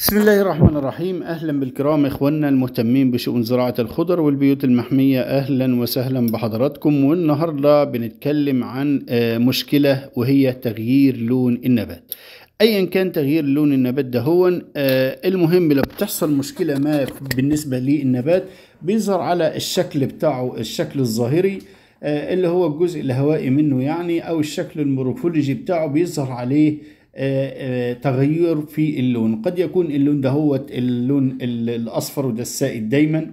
بسم الله الرحمن الرحيم اهلا بالكرام اخواننا المهتمين بشؤون زراعه الخضر والبيوت المحميه اهلا وسهلا بحضراتكم والنهارده بنتكلم عن آه، مشكله وهي تغيير لون النبات ايا كان تغيير لون النبات ده هو آه، المهم لو بتحصل مشكله ما بالنسبه للنبات بيظهر على الشكل بتاعه الشكل الظاهري آه، اللي هو الجزء الهوائي منه يعني او الشكل المورفولوجي بتاعه بيظهر عليه تغير في اللون قد يكون اللون ده هو اللون الأصفر وده السائد دايما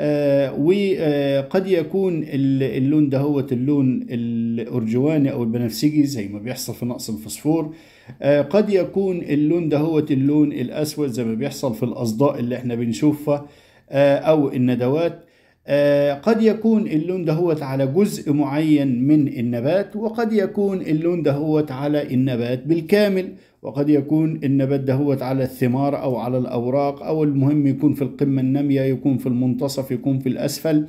آه، وقد آه، يكون اللون ده هو اللون الأرجواني أو البنفسجي زي ما بيحصل في نقص الفسفور آه، قد يكون اللون ده هو اللون الأسود زي ما بيحصل في الأصداء اللي احنا بنشوفها أو الندوات آه، قد يكون اللون دهوت على جزء معين من النبات وقد يكون اللون دهوت على النبات بالكامل وقد يكون النبات دهوت على الثمار أو على الأوراق أو المهم يكون في القمة النامية يكون في المنتصف يكون في الأسفل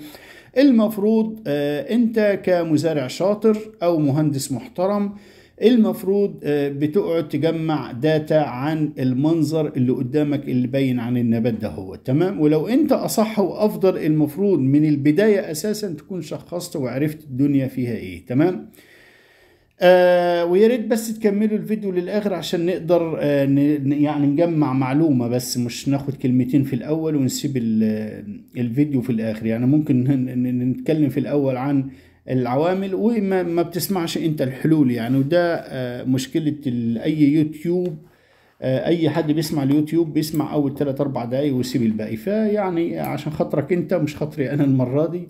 المفروض آه، أنت كمزارع شاطر أو مهندس محترم المفروض آه، بتقعد تجمع داتا عن المنظر اللي قدامك اللي باين عن النبات ده هو تمام ولو انت اصح وافضل المفروض من البداية اساسا تكون شخصت وعرفت الدنيا فيها ايه تمام آه ويا ريت بس تكملوا الفيديو للاخر عشان نقدر آه يعني نجمع معلومه بس مش ناخد كلمتين في الاول ونسيب الفيديو في الاخر يعني ممكن نتكلم في الاول عن العوامل وما ما بتسمعش انت الحلول يعني وده آه، مشكله اي يوتيوب آه، اي حد بيسمع اليوتيوب بيسمع اول 3 4 دقايق ويسيب الباقي فيعني عشان خاطرك انت مش خاطري انا المره دي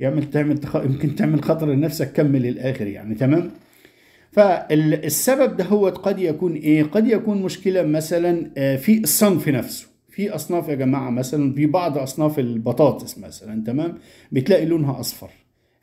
يعمل تعمل يمكن تعمل خطر لنفسك كمل الاخر يعني تمام فالسبب ده هو قد يكون ايه قد يكون مشكله مثلا آه، في الصنف نفسه في اصناف يا جماعه مثلا في بعض اصناف البطاطس مثلا تمام بتلاقي لونها اصفر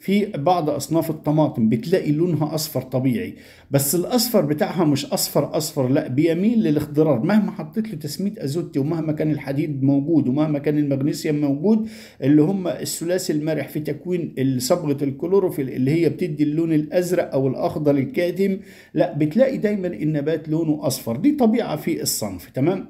في بعض اصناف الطماطم بتلاقي لونها اصفر طبيعي بس الاصفر بتاعها مش اصفر اصفر لا بيميل للاخضرار مهما حطيت له تسميد ازوتي ومهما كان الحديد موجود ومهما كان المغنيسيوم موجود اللي هم الثلاثي المرح في تكوين صبغه الكلوروفيل اللي هي بتدي اللون الازرق او الاخضر الكادم لا بتلاقي دايما النبات لونه اصفر دي طبيعه في الصنف تمام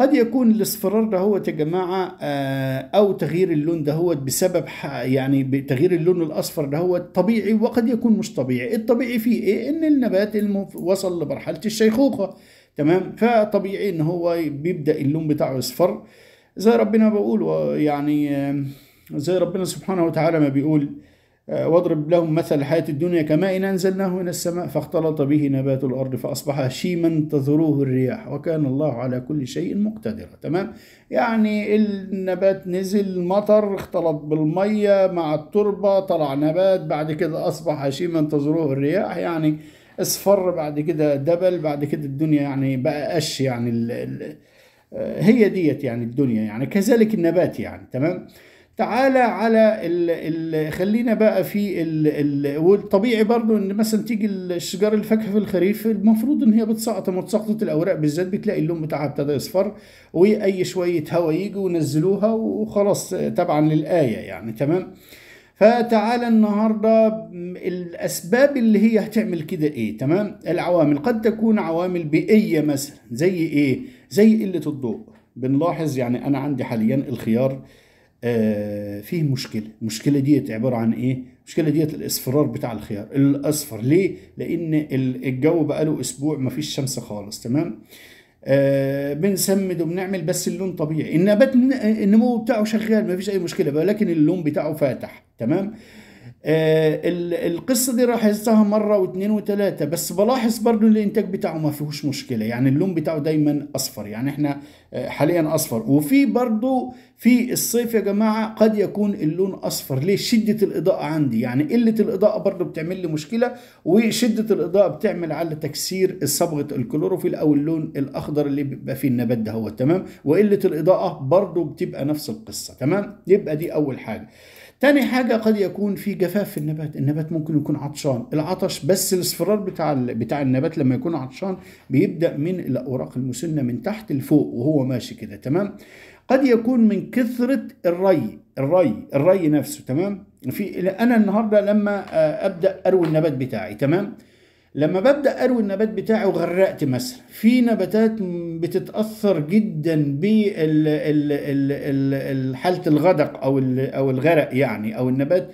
قد يكون الاصفرار ده هو يا جماعه آه، او تغيير اللون ده هو بسبب يعني بتغيير اللون الاصفر ده هو طبيعي وقد يكون مش طبيعي الطبيعي فيه ايه ان النبات وصل لمرحله الشيخوخه تمام فطبيعي ان هو بيبدا اللون بتاعه يصفر زي ربنا بقول يعني زي ربنا سبحانه وتعالى ما بيقول آه، واضرب لهم مثل الحياة الدنيا كماء إن أنزلناه من السماء فاختلط به نبات الأرض فأصبح هشيما تذروه الرياح وكان الله على كل شيء مقتدرا تمام يعني النبات نزل مطر اختلط بالمية مع التربة طلع نبات بعد كده أصبح هشيما تذروه الرياح يعني اصفر بعد كده دبل بعد كده الدنيا يعني بقى قش يعني آه، هي ديت يعني الدنيا يعني كذلك النبات يعني تمام تعالى على ال ال خلينا بقى في ال ال والطبيعي برضو ان مثلا تيجي الشجار الفاكهه في الخريف المفروض ان هي بتسقط تسقطت الاوراق بالذات بتلاقي اللون بتاعها ابتدى يصفر واي شويه هواء يجي ونزلوها وخلاص طبعا للايه يعني تمام فتعالى النهارده الاسباب اللي هي هتعمل كده ايه تمام العوامل قد تكون عوامل بيئيه مثلا زي ايه زي قله الضوء بنلاحظ يعني انا عندي حاليا الخيار آه، فيه مشكلة المشكلة ديت عبارة عن ايه المشكلة ديت الاصفرار بتاع الخيار الاصفر ليه لان الجو بقاله اسبوع مفيش شمس خالص تمام آه بنسمد وبنعمل بس اللون طبيعي النبات النمو بتاعه شغال مفيش اي مشكلة ولكن اللون بتاعه فاتح تمام آه، القصة دي لاحظتها مرة واثنين وثلاثة بس بلاحظ برضو الانتاج بتاعه ما فيهوش مشكلة يعني اللون بتاعه دايما اصفر يعني احنا آه، حاليا اصفر وفي برضو في الصيف يا جماعة قد يكون اللون اصفر ليه شدة الاضاءة عندي يعني قلة الاضاءة برضو بتعمل لي مشكلة وشدة الاضاءة بتعمل على تكسير صبغة الكلوروفيل او اللون الاخضر اللي بيبقى فيه النبات ده هو تمام وقلة الاضاءة برضو بتبقى نفس القصة تمام يبقى دي اول حاجة تاني حاجة قد يكون في جفاف في النبات النبات ممكن يكون عطشان العطش بس الاصفرار بتاع بتاع النبات لما يكون عطشان بيبدأ من الأوراق المسنة من تحت لفوق وهو ماشي كده تمام قد يكون من كثرة الري الري الري نفسه تمام في أنا النهاردة لما آه، أبدأ أروي النبات بتاعي تمام لما ببدا اروي النبات بتاعي وغرقت مثلا في نباتات بتتاثر جدا بحاله الغدق او او الغرق يعني او النبات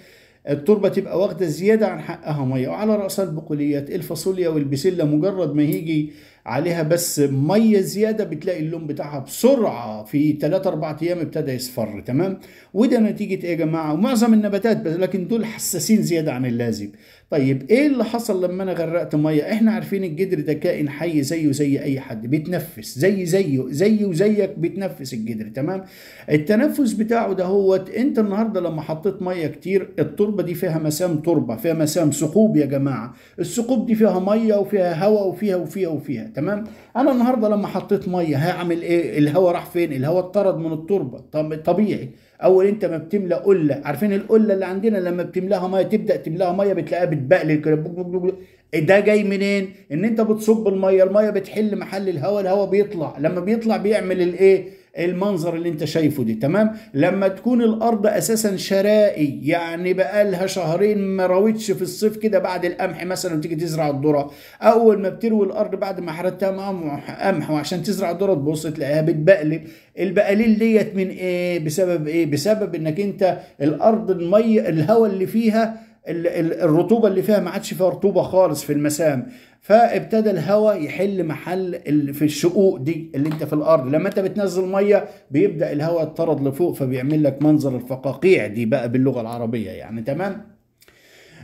التربه تبقى واخده زياده عن حقها ميه وعلى راسها البقوليات الفاصوليا والبسله مجرد ما يجي عليها بس ميه زياده بتلاقي اللون بتاعها بسرعه في 3 أربعة ايام ابتدى يصفر تمام وده نتيجه ايه يا جماعه ومعظم النباتات بس لكن دول حساسين زياده عن اللازم طيب ايه اللي حصل لما انا غرقت ميه احنا عارفين الجدر ده كائن حي زيه زي اي حد بيتنفس زي زيه زي وزيك بيتنفس الجدر تمام التنفس بتاعه ده هو انت النهارده لما حطيت ميه كتير التربه دي فيها مسام تربه فيها مسام ثقوب يا جماعه الثقوب دي فيها ميه وفيها هواء وفيها وفيها وفيها تمام انا النهارده لما حطيت ميه هعمل ايه الهواء راح فين الهواء اتطرد من التربه طب طبيعي اول انت ما بتملى قله عارفين القله اللي عندنا لما بتملاها ميه تبدا تملاها ميه بتلاقيها بتبقلل ده جاي منين ان انت بتصب الميه الميه بتحل محل الهواء الهواء بيطلع لما بيطلع بيعمل الايه المنظر اللي انت شايفه دي تمام لما تكون الارض اساسا شرائي يعني بقالها شهرين ما راوتش في الصيف كده بعد القمح مثلا وتيجي تزرع الذره اول ما بتروي الارض بعد ما حردتها قمح وعشان تزرع الذره تبص تلاقيها بتبقلب البقاليل ديت من ايه بسبب ايه بسبب انك انت الارض الميه الهواء اللي فيها الرطوبه اللي فيها ما عادش فيها رطوبه خالص في المسام فابتدى الهواء يحل محل في الشقوق دي اللي انت في الارض لما انت بتنزل ميه بيبدا الهواء يطرد لفوق فبيعمل لك منظر الفقاقيع دي بقى باللغه العربيه يعني تمام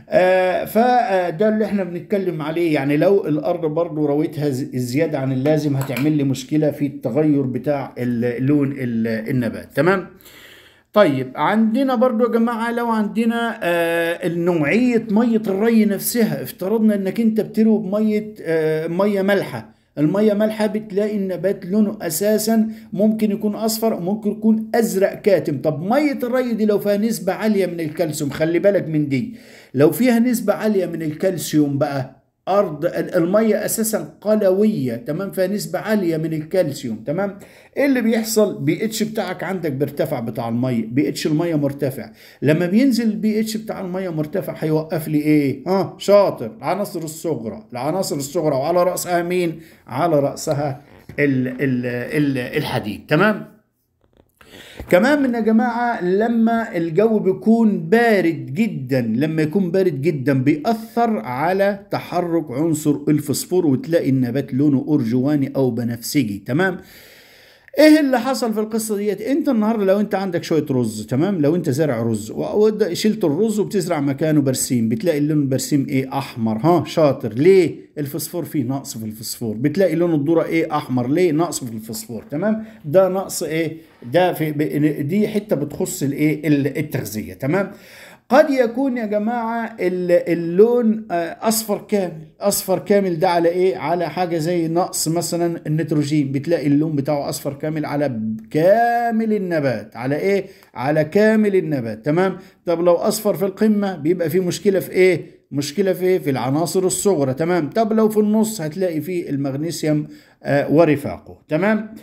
آه فده آه، اللي احنا بنتكلم عليه يعني لو الارض برضو رويتها زياده عن اللازم هتعمل لي مشكله في التغير بتاع لون النبات تمام طيب عندنا برضو يا جماعة لو عندنا آه نوعية مية الري نفسها افترضنا انك انت بتروي بمية آه مية مالحة المية مالحة بتلاقي النبات لونه اساسا ممكن يكون اصفر وممكن يكون ازرق كاتم طب مية الري دي لو فيها نسبة عالية من الكالسيوم خلي بالك من دي لو فيها نسبة عالية من الكالسيوم بقى ارض الميه اساسا قلويه تمام فيها نسبه عاليه من الكالسيوم تمام ايه اللي بيحصل بي اتش بتاعك عندك بيرتفع بتاع الميه بي اتش الميه مرتفع لما بينزل البي اتش بتاع الميه مرتفع هيوقف لي ايه ها شاطر العناصر الصغرى العناصر الصغرى وعلى راسها مين على راسها الـ الـ الـ الحديد تمام كمان من يا جماعة لما الجو بيكون بارد جدا لما يكون بارد جدا بيأثر على تحرك عنصر الفسفور وتلاقي النبات لونه أرجواني أو بنفسجي تمام ايه اللي حصل في القصه ديت انت النهارده لو انت عندك شويه رز تمام لو انت زارع رز شلت الرز وبتزرع مكانه برسيم بتلاقي اللون برسيم ايه احمر ها شاطر ليه الفسفور فيه نقص في الفسفور بتلاقي لون الذره ايه احمر ليه نقص في الفسفور تمام ده نقص ايه ده في دي حته بتخص الايه التغذيه تمام قد يكون يا جماعة اللون آه، أصفر كامل أصفر كامل ده على إيه على حاجة زي نقص مثلا النيتروجين بتلاقي اللون بتاعه أصفر كامل على كامل النبات على إيه على كامل النبات تمام طب لو أصفر في القمة بيبقى فيه مشكلة في إيه مشكلة في إيه؟ في العناصر الصغرى تمام طب لو في النص هتلاقي فيه المغنيسيوم آه، ورفاقه تمام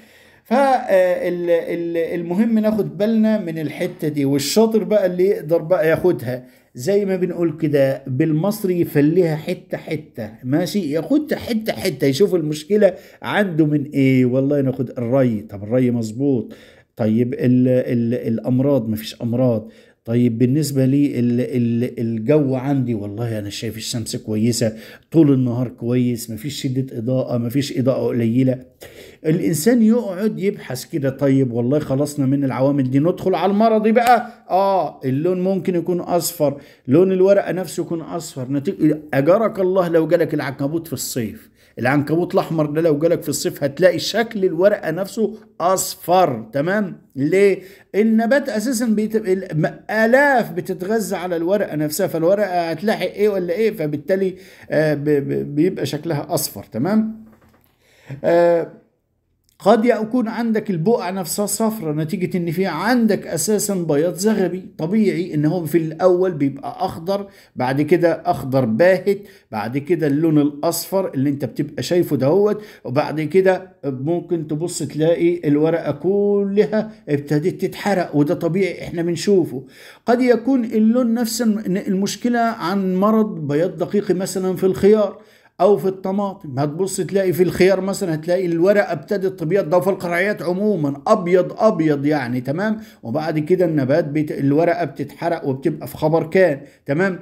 فالمهم ناخد بالنا من الحته دي والشاطر بقى اللي يقدر بقى ياخدها زي ما بنقول كده بالمصري يفليها حته حته ماشي ياخدها حته حته يشوف المشكله عنده من ايه والله ناخد الري طب الري مظبوط طيب ال ال الامراض مفيش امراض طيب بالنسبة لي الجو عندي والله أنا شايف الشمس كويسة طول النهار كويس مفيش شدة إضاءة مفيش إضاءة قليلة الانسان يقعد يبحث كده طيب والله خلصنا من العوامل دي ندخل على المرضي بقى اه اللون ممكن يكون اصفر لون الورقه نفسه يكون اصفر نتيجة اجرك الله لو جالك العنكبوت في الصيف العنكبوت الاحمر ده لو جالك في الصيف هتلاقي شكل الورقه نفسه اصفر تمام ليه النبات اساسا بيت... الاف بتتغذى على الورقه نفسها فالورقه هتلاحق ايه ولا ايه فبالتالي آه بيبقى شكلها اصفر تمام آه قد يكون عندك البقعة نفسها صفرة نتيجة ان في عندك اساسا بياض زغبي طبيعي ان هو في الاول بيبقى اخضر بعد كده اخضر باهت بعد كده اللون الاصفر اللي انت بتبقى شايفه دهوت وبعد كده ممكن تبص تلاقي الورقة كلها ابتدت تتحرق وده طبيعي احنا بنشوفه قد يكون اللون نفسه المشكلة عن مرض بياض دقيقي مثلا في الخيار او في الطماطم هتبص تلاقي في الخيار مثلا هتلاقي الورقه ابتدت تبيض ده في القرعيات عموما ابيض ابيض يعني تمام وبعد كده النبات بت... الورقه بتتحرق وبتبقى في خبر كان تمام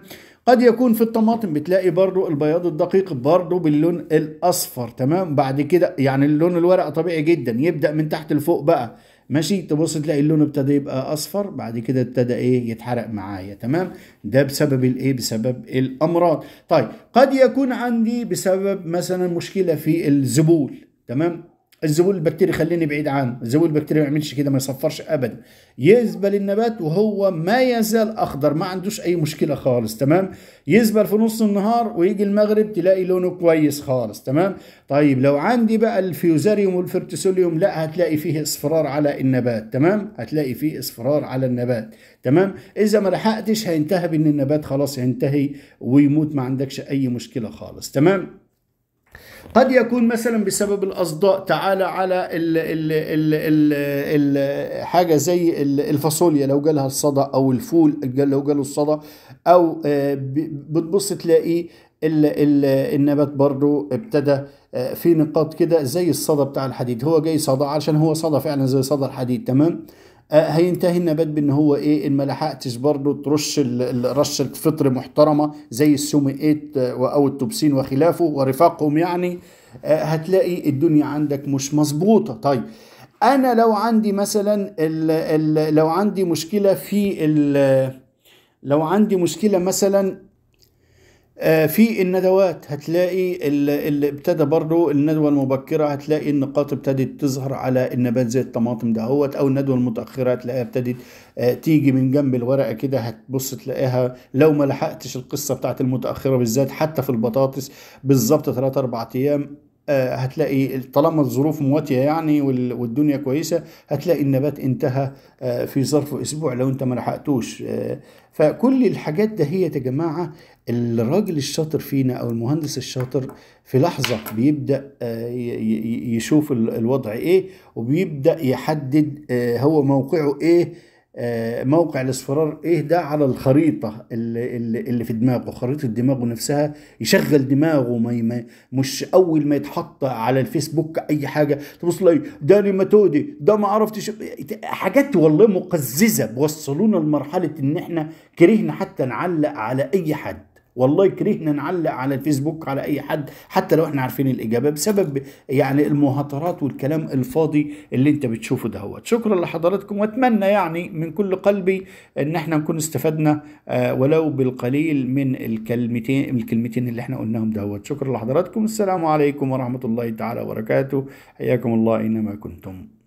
قد يكون في الطماطم بتلاقي برضو البياض الدقيق برضو باللون الاصفر تمام بعد كده يعني اللون الورقه طبيعي جدا يبدا من تحت لفوق بقى ماشي تبص تلاقي اللون ابتدى يبقى اصفر بعد كده ابتدى ايه يتحرق معايا تمام ده بسبب الايه بسبب الامراض طيب قد يكون عندي بسبب مثلا مشكله في الزبول تمام الزبون البكتيري خليني بعيد عنه الزبون البكتيري ما يعملش كده ما يصفرش ابدا يزبل النبات وهو ما يزال اخضر ما عندوش اي مشكله خالص تمام يزبل في نص النهار ويجي المغرب تلاقي لونه كويس خالص تمام طيب لو عندي بقى الفيوزاريوم والفرتسوليوم لا هتلاقي فيه اصفرار على النبات تمام هتلاقي فيه اصفرار على النبات تمام اذا ما لحقتش هينتهي بان النبات خلاص ينتهي ويموت ما عندكش اي مشكله خالص تمام قد يكون مثلا بسبب الاصداء تعالى على ال ال ال ال ال حاجه زي الفاصوليا لو جالها الصدى او الفول لو جاله الصدى او آه، بتبص تلاقيه النبات برضو ابتدى آه، في نقاط كده زي الصدى بتاع الحديد هو جاي صدى عشان هو صدى فعلا زي صدى الحديد تمام آه، هينتهي النبات بان هو ايه ان ما لحقتش برضه ترش رشه فطر محترمه زي ايت آه، او التوبسين وخلافه ورفاقهم يعني آه، هتلاقي الدنيا عندك مش مظبوطه طيب انا لو عندي مثلا الـ الـ لو عندي مشكله في لو عندي مشكله مثلا آه، في الندوات هتلاقي اللي ابتدى برضو الندوة المبكرة هتلاقي النقاط ابتدت تظهر على النبات زي الطماطم دهوت او الندوة المتأخرة هتلاقيها ابتدت آه، تيجي من جنب الورقة كده هتبص تلاقيها لو ما لحقتش القصة بتاعت المتأخرة بالذات حتى في البطاطس بالظبط 3 4 ايام آه، هتلاقي طالما الظروف مواتيه يعني والدنيا كويسه هتلاقي النبات انتهى آه، في ظرف اسبوع لو انت ما لحقتوش آه، فكل الحاجات ده هي يا جماعه الراجل الشاطر فينا او المهندس الشاطر في لحظه بيبدا يشوف الوضع ايه وبيبدا يحدد هو موقعه ايه موقع الاصفرار ايه ده على الخريطة اللي, اللي في دماغه خريطة دماغه نفسها يشغل دماغه ما يما مش اول ما يتحط على الفيسبوك اي حاجة تبص لي ده نيماتودي ده ما عرفتش حاجات والله مقززة بوصلونا لمرحلة ان احنا كرهنا حتى نعلق على اي حد والله كرهنا نعلق على الفيسبوك على اي حد حتى لو احنا عارفين الاجابه بسبب يعني المهاترات والكلام الفاضي اللي انت بتشوفه دهوت شكرا لحضراتكم واتمنى يعني من كل قلبي ان احنا نكون استفدنا آه، ولو بالقليل من الكلمتين الكلمتين اللي احنا قلناهم دهوت شكرا لحضراتكم السلام عليكم ورحمه الله تعالى وبركاته حياكم الله اينما كنتم